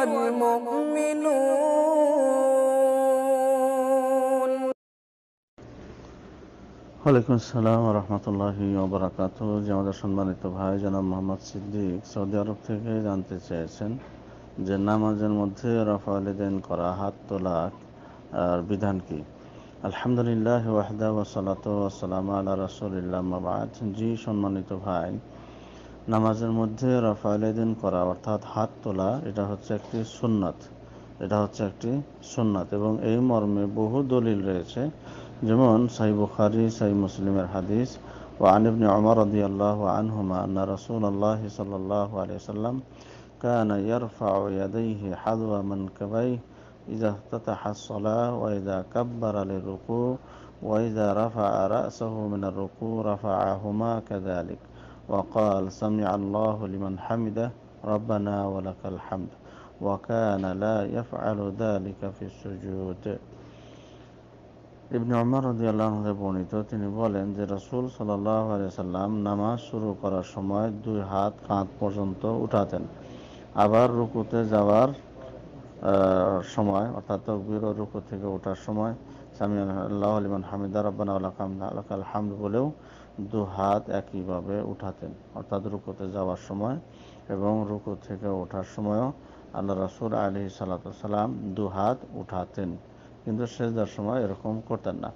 ওয়ালাইকুম আসসালাম রহমতুল্লাহি যে আমাদের সম্মানিত ভাই জনাব মোহাম্মদ সিদ্দিক সৌদি আরব থেকে জানতে চেয়েছেন যে নামাজের মধ্যে রফা করা হাত তোলা আর বিধান কি আলহামদুলিল্লাহ ওয়াহদা ওয়াসালাত ওয়াসালাম আল্লাহ রসুলিল্লাহ মাবাদ জি সম্মানিত ভাই নামাজের মধ্যে রাফায়লাদিন করা অর্থাৎ হাত তোলা এটা হচ্ছে একটি সুন্নাত এটা হচ্ছে একটি সুন্নাত এবং এই মর্মে বহু দলিল রয়েছে যেমন সাই বুখারি সাই মুসলিমের হাদিস ও আনিবনি অমর আদি আল্লাহ আনহুমা না রসুল আল্লাহ সাল্লাহ আলিয়া সাল্লাম كان يرفع يديه حذو منكبيه إذا افتتح الصلاة وإذا كبر للركوع وإذا رفع رأسه من الركوع رفعهما كذلك وقال سمع الله لمن حمده ربنا ولك الحمد وكان لا يفعل ذلك في السجود ইবনে উমর রাদিয়াল্লাহু আনহু বর্ণিত তিনি বলেন যে রাসূল সাল্লাল্লাহু সাল্লাম নামাজ শুরু করার সময় দুই হাত কাঁধ পর্যন্ত উঠাতেন আবার রুকুতে যাওয়ার সময় অর্থাৎ তকবীর ও রুকু থেকে ওঠার সময় সামি আল্লাহ আলিমান হামিদা রব্বানা আল্লাহ আল্লাহ হামদ বলেও দু হাত একইভাবে উঠাতেন অর্থাৎ রুকোতে যাওয়ার সময় এবং রুকো থেকে ওঠার সময়ও আল্লাহ রসুল আলি সালাতাম দু হাত উঠাতেন কিন্তু সেজদার সময় এরকম করতেন না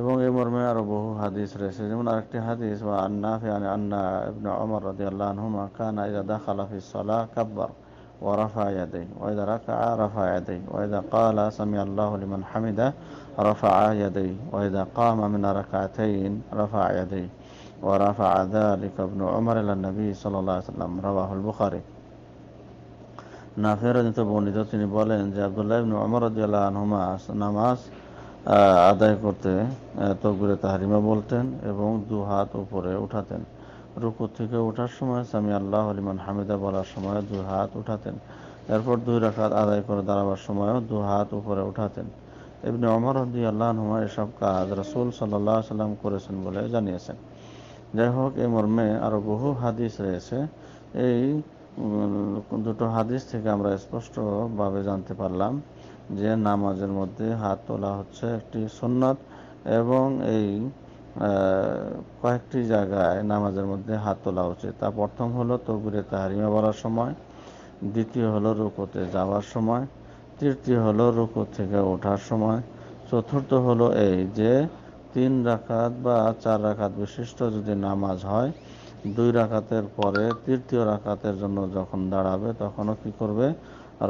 এবং এই মর্মে আরও বহু হাদিস রয়েছে যেমন আরেকটি হাদিস বা আন্না আন্না আমার ওমর রাদিয়াল্লাহু আনহুমা কানা ইযা খালাফি সালাহ কাব্বার ورفع يديه وإذا ركع رفع يديه وإذا قال سمع الله لمن حمده رفع يديه وإذا قام من ركعتين رفع يديه ورفع ذلك ابن عمر إلى النبي صلى الله عليه وسلم رواه البخاري نافير নাফের রাজিত বর্ণিত তিনি বলেন যে আবদুল্লাহ ইবনু অমর রাজিয়াল্লাহ আনহুমা নামাজ আদায় করতে তকবিরে তাহারিমা বলতেন এবং দু হাত উপরে উঠাতেন রুকু থেকে ওঠার সময় সামি আল্লাহ আলিমান হামিদা বলার সময় দু হাত উঠাতেন এরপর দুই রাখাত আদায় করে দাঁড়াবার সময়ও দু হাত উপরে উঠাতেন এমনি অমর হদি আল্লাহ নুমা এসব কাজ রসুল সাল্লাহ সাল্লাম করেছেন বলে জানিয়েছেন যাই হোক এ মর্মে আরও বহু হাদিস রয়েছে এই দুটো হাদিস থেকে আমরা স্পষ্টভাবে জানতে পারলাম যে নামাজের মধ্যে হাত তোলা হচ্ছে একটি সন্ন্যত এবং এই কয়েকটি জায়গায় নামাজের মধ্যে হাত তোলা উচিত তা প্রথম হলো তবুরে তাহারিমা বলার সময় দ্বিতীয় হলো রুকোতে যাওয়ার সময় তৃতীয় হলো রুকো থেকে ওঠার সময় চতুর্থ হলো এই যে তিন রাকাত বা চার রাকাত বিশিষ্ট যদি নামাজ হয় দুই রাকাতের পরে তৃতীয় রাকাতের জন্য যখন দাঁড়াবে তখনও কি করবে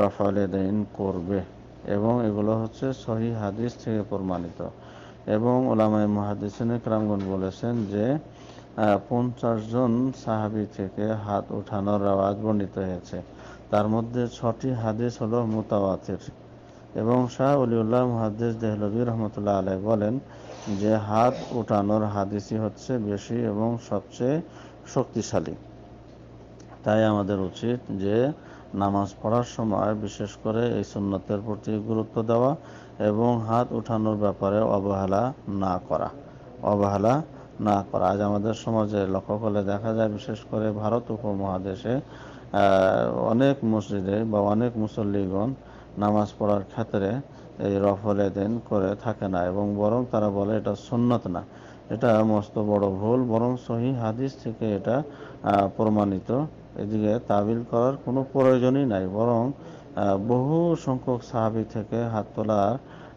রফালে দিন করবে এবং এগুলো হচ্ছে সহি হাদিস থেকে প্রমাণিত এবং ওলামায় মহাদিসিনে ক্রামগণ বলেছেন যে পঞ্চাশ জন সাহাবি থেকে হাত উঠানোর আওয়াজ বর্ণিত হয়েছে তার মধ্যে ছটি হাদিস হলো মোতাওয়াতের এবং শাহ অলিউল্লাহ মহাদ্দেশ দেহলবী রহমতুল্লাহ আলাই বলেন যে হাত উঠানোর হাদিসই হচ্ছে বেশি এবং সবচেয়ে শক্তিশালী তাই আমাদের উচিত যে নামাজ পড়ার সময় বিশেষ করে এই সুন্নতের প্রতি গুরুত্ব দেওয়া এবং হাত উঠানোর ব্যাপারে অবহেলা না করা অবহেলা না করা আজ আমাদের সমাজে লক্ষ্য করলে দেখা যায় বিশেষ করে ভারত উপমহাদেশে অনেক মসজিদে বা অনেক মুসল্লিগণ নামাজ পড়ার ক্ষেত্রে এই রফলে দিন করে থাকে না এবং বরং তারা বলে এটা সুন্নত না এটা মস্ত বড় ভুল বরং সহি হাদিস থেকে এটা প্রমাণিত এদিকে তাবিল করার কোনো প্রয়োজনই নাই বরং বহু সংখ্যক সাহাবি থেকে হাত তোলার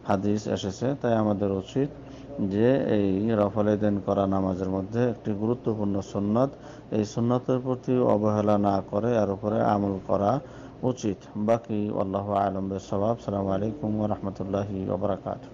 হাদিস এসেছে তাই আমাদের উচিত যে এই দেন করা নামাজের মধ্যে একটি গুরুত্বপূর্ণ সন্ন্যত এই সন্ন্যতের প্রতি অবহেলা না করে আর উপরে আমল করা উচিত বাকি আল্লাহ আলমের স্বভাব সালাম আলাইকুম রহমতুল্লাহি ওবরাকাতু